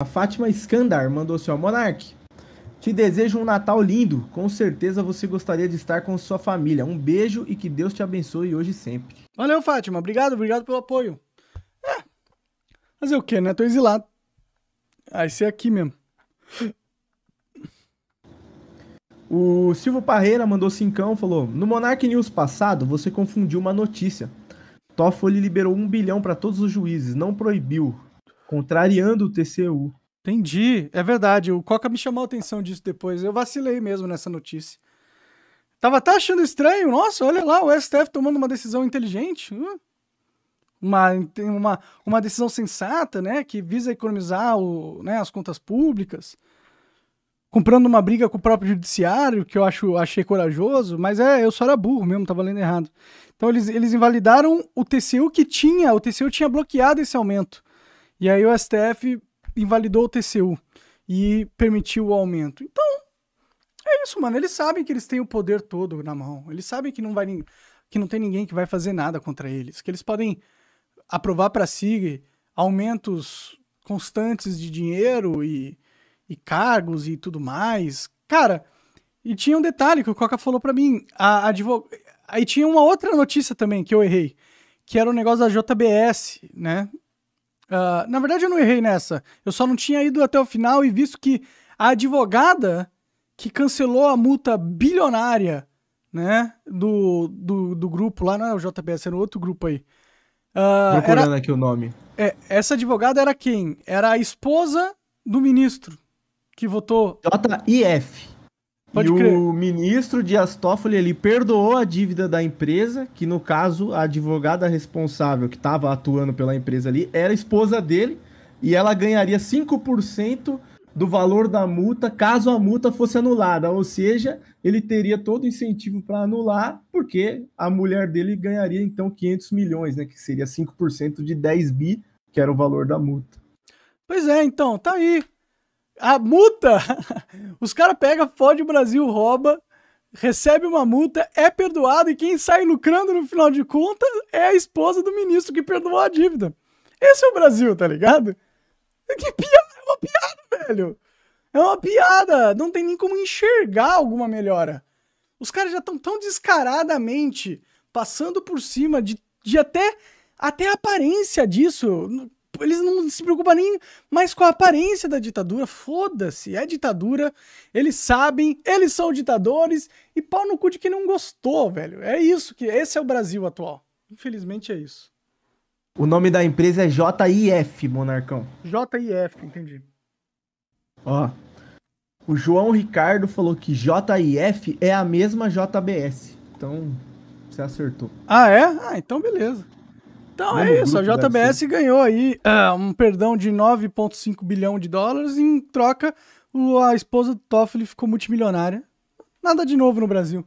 A Fátima Skandar mandou assim, ó, Monark, te desejo um Natal lindo. Com certeza você gostaria de estar com sua família. Um beijo e que Deus te abençoe hoje e sempre. Valeu, Fátima. Obrigado, obrigado pelo apoio. É. Fazer o quê, né? Tô exilado. você é aqui mesmo. O Silvio Parreira mandou cincão, falou: No Monark News passado, você confundiu uma notícia. Toffoli liberou um bilhão para todos os juízes, não proibiu contrariando o TCU. Entendi, é verdade. O Coca me chamou a atenção disso depois. Eu vacilei mesmo nessa notícia. Tava até achando estranho. Nossa, olha lá, o STF tomando uma decisão inteligente. Hum. Uma, uma, uma decisão sensata, né? Que visa economizar o, né, as contas públicas. Comprando uma briga com o próprio judiciário, que eu acho, achei corajoso, mas é, eu só era burro mesmo, tava lendo errado. Então eles, eles invalidaram o TCU que tinha, o TCU tinha bloqueado esse aumento. E aí o STF invalidou o TCU e permitiu o aumento. Então, é isso, mano. Eles sabem que eles têm o poder todo na mão. Eles sabem que não vai que não tem ninguém que vai fazer nada contra eles, que eles podem aprovar para si aumentos constantes de dinheiro e, e cargos e tudo mais. Cara, e tinha um detalhe que o Coca falou para mim, a advog... aí tinha uma outra notícia também que eu errei, que era o um negócio da JBS, né? Uh, na verdade, eu não errei nessa. Eu só não tinha ido até o final e visto que a advogada que cancelou a multa bilionária, né, do, do, do grupo lá, não era é o JBS, era é outro grupo aí. Uh, Procurando era, aqui o nome. É, essa advogada era quem? Era a esposa do ministro que votou. JIF. Pode e crer. o ministro Dias Toffoli ele perdoou a dívida da empresa, que no caso a advogada responsável que estava atuando pela empresa ali era esposa dele, e ela ganharia 5% do valor da multa caso a multa fosse anulada, ou seja, ele teria todo o incentivo para anular, porque a mulher dele ganharia então 500 milhões, né, que seria 5% de 10 bi, que era o valor da multa. Pois é, então, tá aí a multa, os caras pegam, fode o Brasil, rouba, recebe uma multa, é perdoado e quem sai lucrando no final de contas é a esposa do ministro que perdoou a dívida. Esse é o Brasil, tá ligado? Que piada, é uma piada, velho. É uma piada, não tem nem como enxergar alguma melhora. Os caras já estão tão descaradamente passando por cima de, de até, até a aparência disso eles não se preocupam nem mais com a aparência da ditadura. Foda-se, é ditadura. Eles sabem, eles são ditadores e pau no cu de quem não gostou, velho. É isso que esse é o Brasil atual. Infelizmente é isso. O nome da empresa é JIF, Monarcão. JIF, entendi. Ó. O João Ricardo falou que JIF é a mesma JBS. Então, você acertou. Ah, é? Ah, então beleza. Então é isso, a JBS ganhou aí uh, um perdão de 9,5 bilhão de dólares em troca a esposa do Toffoli ficou multimilionária. Nada de novo no Brasil.